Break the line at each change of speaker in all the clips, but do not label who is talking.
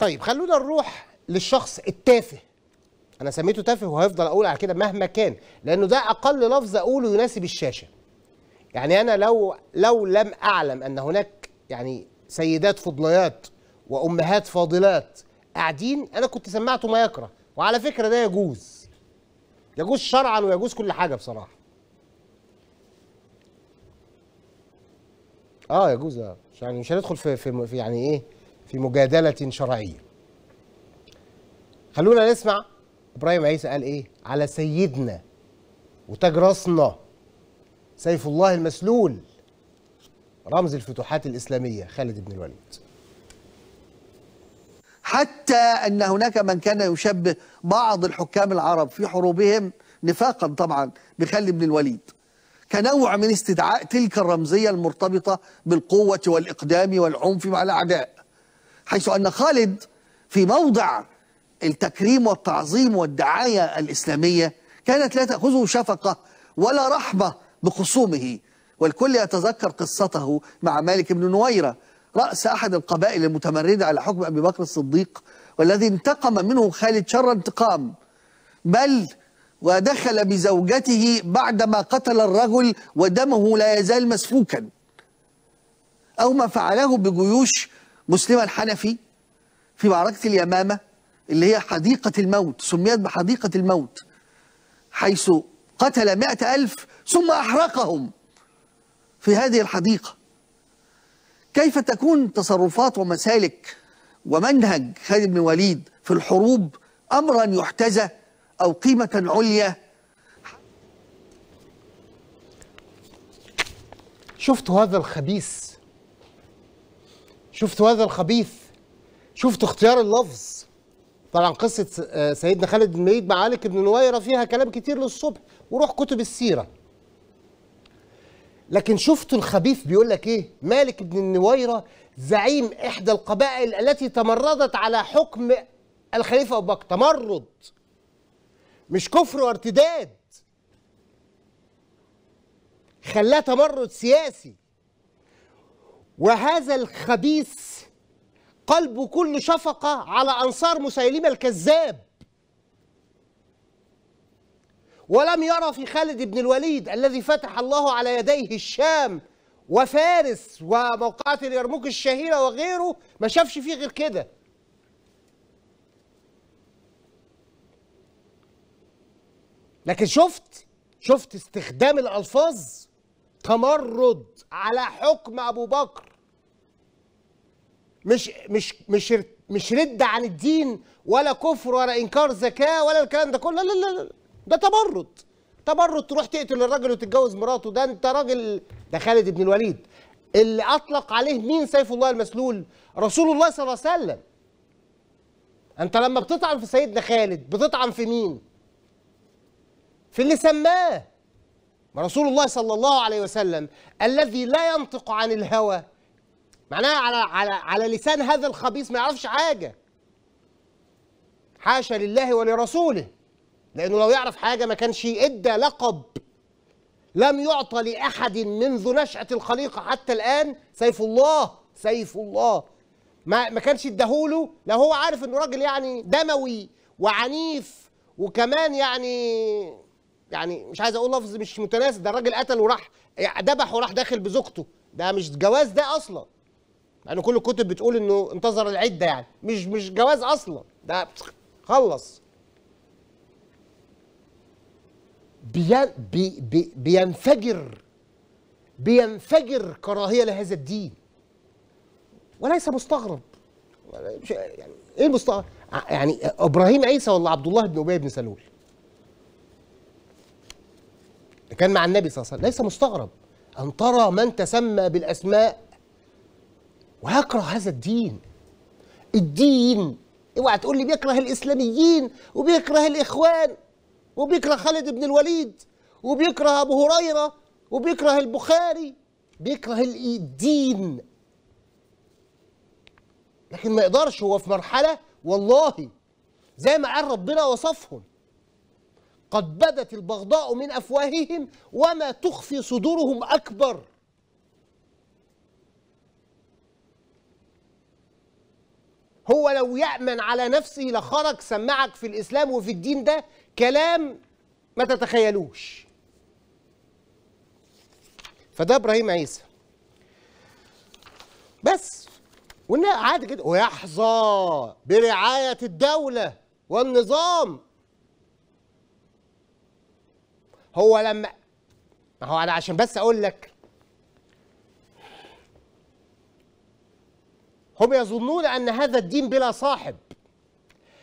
طيب خلونا نروح للشخص التافه انا سميته تافه وهفضل اقول على كده مهما كان لانه ده اقل لفظ اقوله يناسب الشاشه يعني انا لو لو لم اعلم ان هناك يعني سيدات فضليات وامهات فاضلات قاعدين انا كنت سمعته ما يكره وعلى فكره ده يجوز يجوز شرعا ويجوز كل حاجه بصراحه اه يجوز اه يعني مش هندخل في, في يعني ايه في مجادلة شرعية خلونا نسمع إبراهيم عيسى قال إيه على سيدنا وتاج راسنا سيف الله المسلول رمز الفتوحات الإسلامية خالد بن الوليد
حتى أن هناك من كان يشبه بعض الحكام العرب في حروبهم نفاقا طبعا بخالد بن الوليد كنوع من استدعاء تلك الرمزية المرتبطة بالقوة والإقدام والعنف مع الأعداء حيث أن خالد في موضع التكريم والتعظيم والدعاية الإسلامية كانت لا تأخذه شفقة ولا رحمة بخصومه والكل يتذكر قصته مع مالك بن نويرة رأس أحد القبائل المتمردة على حكم أبي بكر الصديق والذي انتقم منه خالد شر انتقام بل ودخل بزوجته بعدما قتل الرجل ودمه لا يزال مسفوكا أو ما فعله بجيوش مسلما حنفي في معركة اليمامة اللي هي حديقة الموت سميت بحديقة الموت حيث قتل مائة ألف ثم أحرقهم في هذه الحديقة كيف تكون تصرفات ومسالك ومنهج خالد بن وليد في الحروب أمرا يحتذى أو قيمة عليا شفت
هذا الخبيث شفتوا هذا الخبيث شفتوا اختيار اللفظ طبعا قصة آه، سيدنا خالد بن مع مالك بن نويرة فيها كلام كتير للصبح وروح كتب السيرة لكن شفتوا الخبيث بيقول لك ايه مالك بن النويرة زعيم احدى القبائل التي تمردت على حكم الخليفة ابو بكر تمرد مش كفر وارتداد خلاه تمرد سياسي وهذا الخبيث قلبه كل شفقة على أنصار مسيلمة الكذاب ولم يرى في خالد بن الوليد الذي فتح الله على يديه الشام وفارس وموقعة اليرموك الشهيرة وغيره ما شافش فيه غير كده لكن شفت شفت استخدام الألفاظ تمرد على حكم أبو بكر مش مش مش مش رد عن الدين ولا كفر ولا انكار زكاه ولا الكلام ده كله لا لا لا ده تبرد تبرد تروح تقتل الراجل وتتجوز مراته ده انت راجل ده خالد بن الوليد اللي اطلق عليه مين سيف الله المسلول رسول الله صلى الله عليه وسلم انت لما بتطعن في سيدنا خالد بتطعن في مين في اللي سماه رسول الله صلى الله عليه وسلم الذي لا ينطق عن الهوى معناها على على على لسان هذا الخبيث ما يعرفش حاجه حاشا لله ولرسوله لانه لو يعرف حاجه ما كانش ادى لقب لم يعطى لاحد منذ نشاه الخليقه حتى الان سيف الله سيف الله ما ما كانش اداهوله لو هو عارف انه راجل يعني دموي وعنيف وكمان يعني يعني مش عايز اقول لفظ مش متناسب ده الراجل قتل وراح ذبح وراح داخل بزوجته ده مش جواز ده اصلا لان كل الكتب بتقول انه انتظر العده يعني مش مش جواز اصلا ده خلص بي بي بينفجر بينفجر كراهيه لهذا الدين وليس مستغرب يعني ايه المستغرب يعني ابراهيم عيسى ولا عبد الله بن ابي بن سلول كان مع النبي صلى الله عليه وسلم ليس مستغرب ان ترى من تسمى بالاسماء ويكره هذا الدين الدين اوعى تقول لي بيكره الاسلاميين وبيكره الاخوان وبيكره خالد بن الوليد وبيكره ابو هريره وبيكره البخاري بيكره الدين لكن ما يقدرش هو في مرحله والله زي ما قال ربنا وصفهم قد بدت البغضاء من افواههم وما تخفي صدورهم اكبر هو لو يأمن على نفسه لخرج سمعك في الإسلام وفي الدين ده كلام ما تتخيلوش فده إبراهيم عيسى بس قلنا عادي كده ويحظى برعاية الدولة والنظام هو لما ما هو أنا عشان بس أقول لك هم يظنون ان هذا الدين بلا صاحب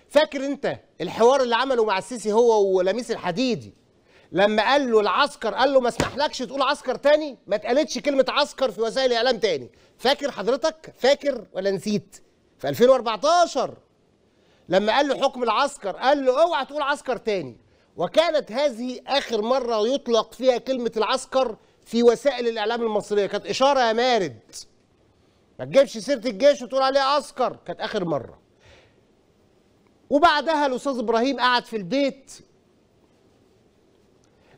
فاكر انت الحوار اللي عمله مع السيسي هو ولميس الحديدي لما قال له العسكر قال له ما اسمحلكش تقول عسكر تاني ما اتقالتش كلمه عسكر في وسائل الاعلام تاني فاكر حضرتك فاكر ولا نسيت في 2014 لما قال له حكم العسكر قال له اوعى تقول عسكر تاني وكانت هذه اخر مره يطلق فيها كلمه العسكر في وسائل الاعلام المصريه كانت اشاره يا مارد ما تجيبش سيره الجيش وتقول عليه عسكر كانت اخر مره وبعدها الاستاذ ابراهيم قعد في البيت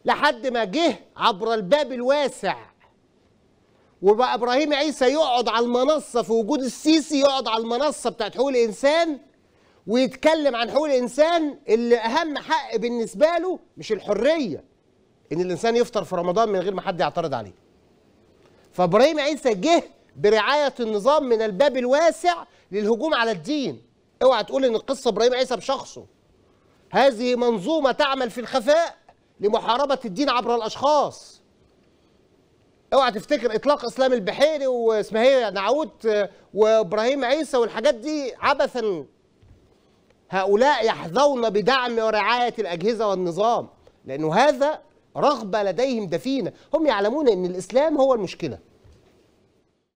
لحد ما جه عبر الباب الواسع وبقى ابراهيم عيسى يقعد على المنصه في وجود السيسي يقعد على المنصه بتاعت حقوق الانسان ويتكلم عن حقوق الانسان اللي اهم حق بالنسبه له مش الحريه ان الانسان يفطر في رمضان من غير ما حد يعترض عليه فابراهيم عيسى جه برعايه النظام من الباب الواسع للهجوم على الدين اوعى تقول ان القصه ابراهيم عيسى بشخصه هذه منظومه تعمل في الخفاء لمحاربه الدين عبر الاشخاص اوعى تفتكر اطلاق اسلام البحيري واسمها هي إيه، نعود آه، وابراهيم عيسى والحاجات دي عبثا هؤلاء يحظون بدعم ورعايه الاجهزه والنظام لانه هذا رغبه لديهم دفينه هم يعلمون ان الاسلام هو المشكله